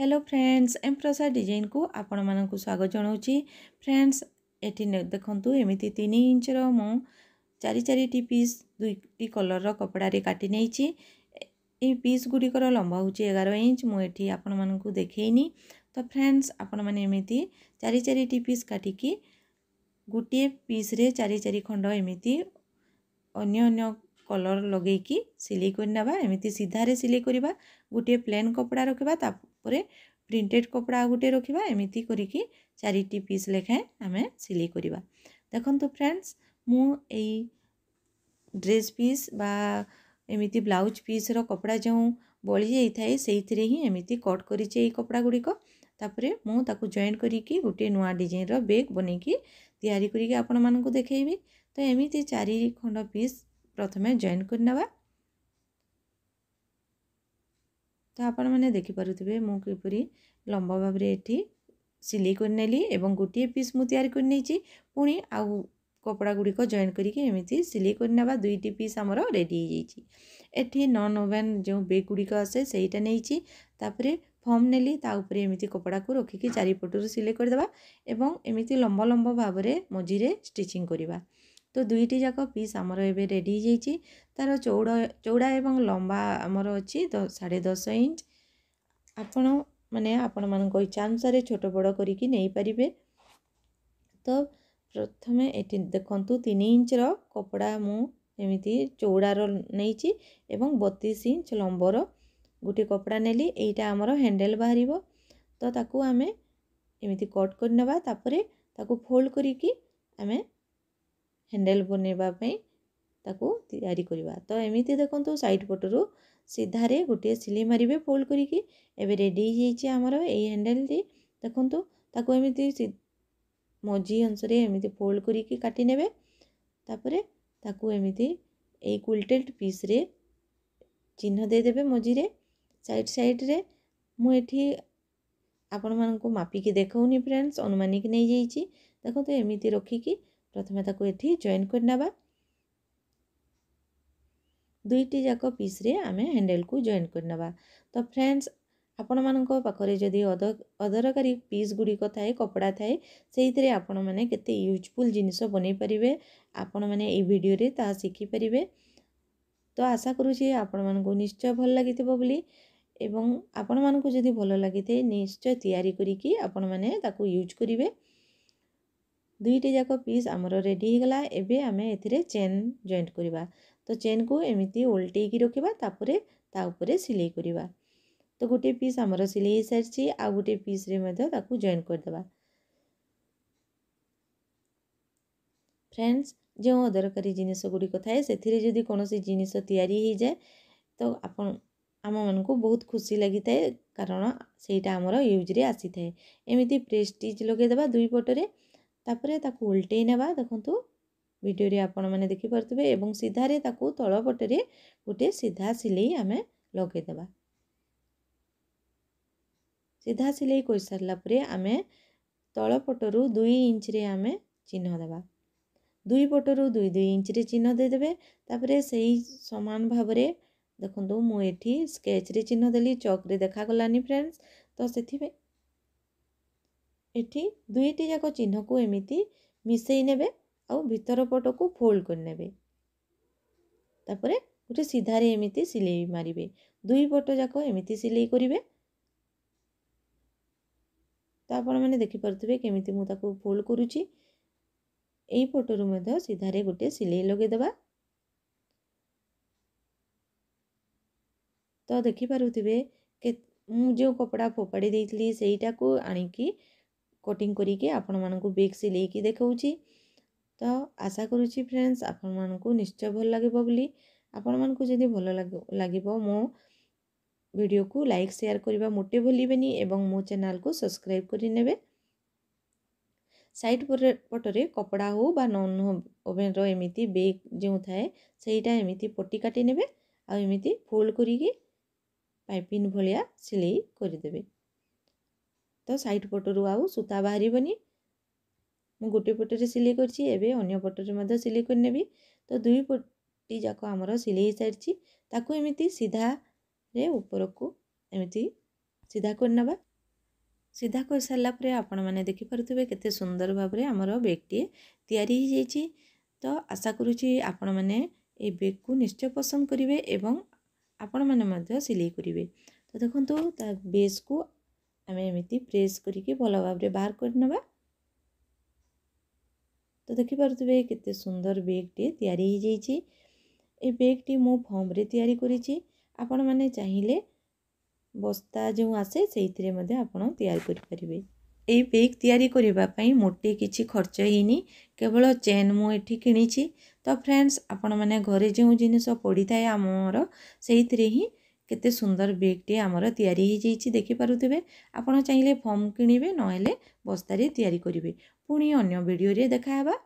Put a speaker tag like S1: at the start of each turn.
S1: hello friends ଏମ୍ପ୍ରସା ଡିଜାଇନ୍କୁ ଆପଣମାନଙ୍କୁ ସ୍ୱାଗତ ଜଣାଉଛି ଫ୍ରେଣ୍ଡସ୍ ଏଠି ଦେଖନ୍ତୁ ଏମିତି ତିନି ଇଞ୍ଚର ମୁଁ ଚାରି ଚାରିଟି ପିସ୍ ଦୁଇଟି କଲର୍ର କପଡ଼ାରେ କାଟି ନେଇଛି ଏହି ପିସ୍ ଗୁଡ଼ିକର ଲମ୍ବା ହେଉଛି ଏଗାର ଇଞ୍ଚ ମୁଁ ଏଠି ଆପଣମାନଙ୍କୁ ଦେଖେଇନି ତ ଫ୍ରେଣ୍ଡସ୍ ଆପଣମାନେ ଏମିତି ଚାରି ଚାରିଟି ପିସ୍ କାଟିକି ଗୋଟିଏ ପିସ୍ରେ ଚାରି ଚାରି ଖଣ୍ଡ ଏମିତି ଅନ୍ୟ ଅନ୍ୟ କଲର୍ ଲଗେଇକି ସିଲେଇ କରିନେବା ଏମିତି ସିଧାରେ ସିଲେଇ କରିବା ଗୋଟିଏ ପ୍ଲେନ୍ କପଡ଼ା ରଖିବା ତା उपरे प्रिंटेड कपड़ा गोटे रखा एमती करी चार पीस लेखाएं आम सिलई कर देखु फ्रेंड्स मुई ड्रेस पीस बा एमती ब्लाउज पीस रो कपड़ा जो बढ़ी जाए थे से ही एमती कट कर कपड़ा गुड़िकपुर मुझे जयेन करी गोटे नुआ डिजाइन रेग बनई या देखी तो एमती चार खंड पीस प्रथम जयन करनेवा ତ ଆପଣମାନେ ଦେଖିପାରୁଥିବେ ମୁଁ କିପରି ଲମ୍ବ ଭାବରେ ଏଠି ସିଲେଇ କରିନେଲି ଏବଂ ଗୋଟିଏ ପିସ୍ ମୁଁ ତିଆରି କରିନେଇଛି ପୁଣି ଆଉ କପଡ଼ା ଗୁଡ଼ିକ ଜଏନ୍ କରିକି ଏମିତି ସିଲେଇ କରିନେବା ଦୁଇଟି ପିସ୍ ଆମର ରେଡ଼ି ହୋଇଯାଇଛି ଏଠି ନନ୍ ଓଭେନ୍ ଯେଉଁ ବେଗ୍ ଗୁଡ଼ିକ ଆସେ ସେଇଟା ନେଇଛି ତାପରେ ଫର୍ମ ନେଲି ତା ଉପରେ ଏମିତି କପଡ଼ାକୁ ରଖିକି ଚାରିପଟରୁ ସିଲେଇ କରିଦେବା ଏବଂ ଏମିତି ଲମ୍ବ ଲମ୍ବ ଭାବରେ ମଝିରେ ଷ୍ଟିଚିଂ କରିବା ତ ଦୁଇଟି ଯାକ ପିସ୍ ଆମର ଏବେ ରେଡ଼ି ହେଇଯାଇଛି ତା'ର ଚଉଡ଼ ଚଉଡ଼ା ଏବଂ ଲମ୍ବା ଆମର ଅଛି ସାଢ଼େ ଦଶ ଇଞ୍ଚ ଆପଣ ମାନେ ଆପଣମାନଙ୍କ ଇଚ୍ଛା ଅନୁସାରେ ଛୋଟ ବଡ଼ କରିକି ନେଇପାରିବେ ତ ପ୍ରଥମେ ଏଠି ଦେଖନ୍ତୁ ତିନି ଇଞ୍ଚର କପଡ଼ା ମୁଁ ଏମିତି ଚଉଡ଼ାର ନେଇଛି ଏବଂ ବତିଶ ଇଞ୍ଚ ଲମ୍ବର ଗୋଟିଏ କପଡ଼ା ନେଲି ଏଇଟା ଆମର ହ୍ୟାଣ୍ଡେଲ୍ ବାହାରିବ ତ ତାକୁ ଆମେ ଏମିତି କଟ୍ କରିନେବା ତାପରେ ତାକୁ ଫୋଲ୍ଡ କରିକି ଆମେ ହ୍ୟାଣ୍ଡେଲ୍କୁ ନେବା ପାଇଁ ତାକୁ ତିଆରି କରିବା ତ ଏମିତି ଦେଖନ୍ତୁ ସାଇଡ଼୍ ପଟରୁ ସିଧାରେ ଗୋଟିଏ ସିଲେଇ ମାରିବେ ଫୋଲ୍ଡ କରିକି ଏବେ ରେଡ଼ି ହେଇଯାଇଛି ଆମର ଏଇ ହ୍ୟାଣ୍ଡେଲ୍ଟି ଦେଖନ୍ତୁ ତାକୁ ଏମିତି ମଝି ଅଂଶରେ ଏମିତି ଫୋଲ୍ଡ କରିକି କାଟି ନେବେ ତାପରେ ତାକୁ ଏମିତି ଏଇ କୁଲଟେଡ଼ ପିସ୍ରେ ଚିହ୍ନ ଦେଇଦେବେ ମଝିରେ ସାଇଡ଼୍ ସାଇଡ଼୍ରେ ମୁଁ ଏଠି ଆପଣମାନଙ୍କୁ ମାପିକି ଦେଖାଉନି ଫ୍ରେଣ୍ଡସ୍ ଅନୁମାନିକି ନେଇଯାଇଛି ଦେଖନ୍ତୁ ଏମିତି ରଖିକି ପ୍ରଥମେ ତାକୁ ଏଠି ଜଏନ୍ କରିନେବା ଦୁଇଟି ଯାକ ପିସ୍ରେ ଆମେ ହ୍ୟାଣ୍ଡେଲ୍କୁ ଜଏନ୍ କରିନେବା ତ ଫ୍ରେଣ୍ଡସ୍ ଆପଣମାନଙ୍କ ପାଖରେ ଯଦି ଅଦରକାରୀ ପିସ୍ ଗୁଡ଼ିକ ଥାଏ କପଡ଼ା ଥାଏ ସେଇଥିରେ ଆପଣମାନେ କେତେ ୟୁଜଫୁଲ୍ ଜିନିଷ ବନେଇ ପାରିବେ ଆପଣମାନେ ଏଇ ଭିଡ଼ିଓରେ ତାହା ଶିଖିପାରିବେ ତ ଆଶା କରୁଛି ଆପଣମାନଙ୍କୁ ନିଶ୍ଚୟ ଭଲ ଲାଗିଥିବ ବୋଲି ଏବଂ ଆପଣମାନଙ୍କୁ ଯଦି ଭଲ ଲାଗିଥାଏ ନିଶ୍ଚୟ ତିଆରି କରିକି ଆପଣମାନେ ତାକୁ ୟୁଜ୍ କରିବେ ଦୁଇଟି ଯାକ ପିସ୍ ଆମର ରେଡ଼ି ହେଇଗଲା ଏବେ ଆମେ ଏଥିରେ ଚେନ୍ ଜଏଣ୍ଟ କରିବା ତ ଚେନ୍କୁ ଏମିତି ଓଲଟେଇକି ରଖିବା ତାପରେ ତା ଉପରେ ସିଲେଇ କରିବା ତ ଗୋଟିଏ ପିସ୍ ଆମର ସିଲେଇ ହେଇସାରିଛି ଆଉ ଗୋଟିଏ ପିସ୍ରେ ମଧ୍ୟ ତାକୁ ଜଏଣ୍ଟ କରିଦେବା ଫ୍ରେଣ୍ଡସ୍ ଯେଉଁ ଅଦରକାରୀ ଜିନିଷ ଗୁଡ଼ିକ ଥାଏ ସେଥିରେ ଯଦି କୌଣସି ଜିନିଷ ତିଆରି ହେଇଯାଏ ତ ଆପଣ ଆମମାନଙ୍କୁ ବହୁତ ଖୁସି ଲାଗିଥାଏ କାରଣ ସେଇଟା ଆମର ୟୁଜ୍ରେ ଆସିଥାଏ ଏମିତି ପ୍ରେଷ୍ଟିଜ୍ ଲଗାଇଦେବା ଦୁଇ ପଟରେ तापर ताकि उल्टे नवा देखु भिडियो आपने देखिपे और सीधारे तलपटे गोटे सीधा सिलई आम लगेद सीधा सिलई कर सारापुर आम तलपटर दुई इंच रे आम चिन्ह देवा दुईपटर दुई दुई इंच रे चिन्ह देदेव तापर से ही सामान भाव देखूँ मुझे स्केच रे चिन्ह देली चक्रे देखा गलानी फ्रेंड्स तो से ଏଠି ଦୁଇଟି ଯାକ ଚିହ୍ନକୁ ଏମିତି ମିଶାଇ ନେବେ ଆଉ ଭିତର ପଟକୁ ଫୋଲ୍ଡ କରିନେବେ ତାପରେ ଗୋଟେ ସିଧାରେ ଏମିତି ସିଲେଇ ମାରିବେ ଦୁଇ ପଟ ଯାକ ଏମିତି ସିଲେଇ କରିବେ ତ ଆପଣମାନେ ଦେଖିପାରୁଥିବେ କେମିତି ମୁଁ ତାକୁ ଫୋଲ୍ଡ କରୁଛି ଏଇ ପଟରୁ ମଧ୍ୟ ସିଧାରେ ଗୋଟିଏ ସିଲେଇ ଲଗାଇଦେବା ତ ଦେଖିପାରୁଥିବେ ମୁଁ ଯେଉଁ କପଡ଼ା ଫୋପାଡ଼ି ଦେଇଥିଲି ସେଇଟାକୁ ଆଣିକି କଟିଂ କରିକି ଆପଣମାନଙ୍କୁ ବେଗ୍ ସିଲେଇକି ଦେଖାଉଛି ତ ଆଶା କରୁଛି ଫ୍ରେଣ୍ଡସ୍ ଆପଣମାନଙ୍କୁ ନିଶ୍ଚୟ ଭଲ ଲାଗିବ ବୋଲି ଆପଣମାନଙ୍କୁ ଯଦି ଭଲ ଲାଗିବ ମୋ ଭିଡ଼ିଓକୁ ଲାଇକ୍ ସେୟାର କରିବା ମୋଟେ ଭୁଲିବେନି ଏବଂ ମୋ ଚ୍ୟାନେଲ୍କୁ ସବସ୍କ୍ରାଇବ୍ କରିନେବେ ସାଇଡ଼୍ ପଟରେ କପଡ଼ା ହେଉ ବା ନନ୍ ଓଭେନ୍ର ଏମିତି ବେଗ୍ ଯେଉଁ ଥାଏ ସେଇଟା ଏମିତି ପଟି କାଟିନେବେ ଆଉ ଏମିତି ଫୋଲ୍ଡ କରିକି ପାଇପିନ୍ ଭଳିଆ ସିଲେଇ କରିଦେବେ ତ ସାଇଡ଼ ପଟରୁ ଆଉ ସୂତା ବାହାରିବନି ମୁଁ ଗୋଟେ ପଟରେ ସିଲେଇ କରିଛି ଏବେ ଅନ୍ୟ ପଟରେ ମଧ୍ୟ ସିଲେଇ କରିନେବି ତ ଦୁଇ ପଟି ଯାକ ଆମର ସିଲେଇ ହେଇସାରିଛି ତାକୁ ଏମିତି ସିଧାରେ ଉପରକୁ ଏମିତି ସିଧା କରିନେବା ସିଧା କରିସାରିଲା ପରେ ଆପଣମାନେ ଦେଖିପାରୁଥିବେ କେତେ ସୁନ୍ଦର ଭାବରେ ଆମର ବେଗ୍ଟିଏ ତିଆରି ହେଇଯାଇଛି ତ ଆଶା କରୁଛି ଆପଣମାନେ ଏହି ବେଗ୍କୁ ନିଶ୍ଚୟ ପସନ୍ଦ କରିବେ ଏବଂ ଆପଣମାନେ ମଧ୍ୟ ସିଲେଇ କରିବେ ତ ଦେଖନ୍ତୁ ତା ବେସ୍କୁ आम एम प्रेस करके भल भाव बाहर कर तो देख पारे के सुंदर बेगटे या बेगटी मो फ्रे आपण मैंने चाहिए बस्ता जो आसे से पारे बेग या मोटे किसी खर्च है केवल चेन मुझे कि तो फ्रेंड्स आपण मैंने घरे जो जिनस पड़ी आमर से ही କେତେ ସୁନ୍ଦର ବେଗ୍ଟି ଆମର ତିଆରି ହୋଇଯାଇଛି ଦେଖିପାରୁଥିବେ ଆପଣ ଚାହିଁଲେ ଫର୍ମ କିଣିବେ ନହେଲେ ବସ୍ତାରେ ତିଆରି କରିବେ ପୁଣି ଅନ୍ୟ ଭିଡ଼ିଓରେ ଦେଖାହେବା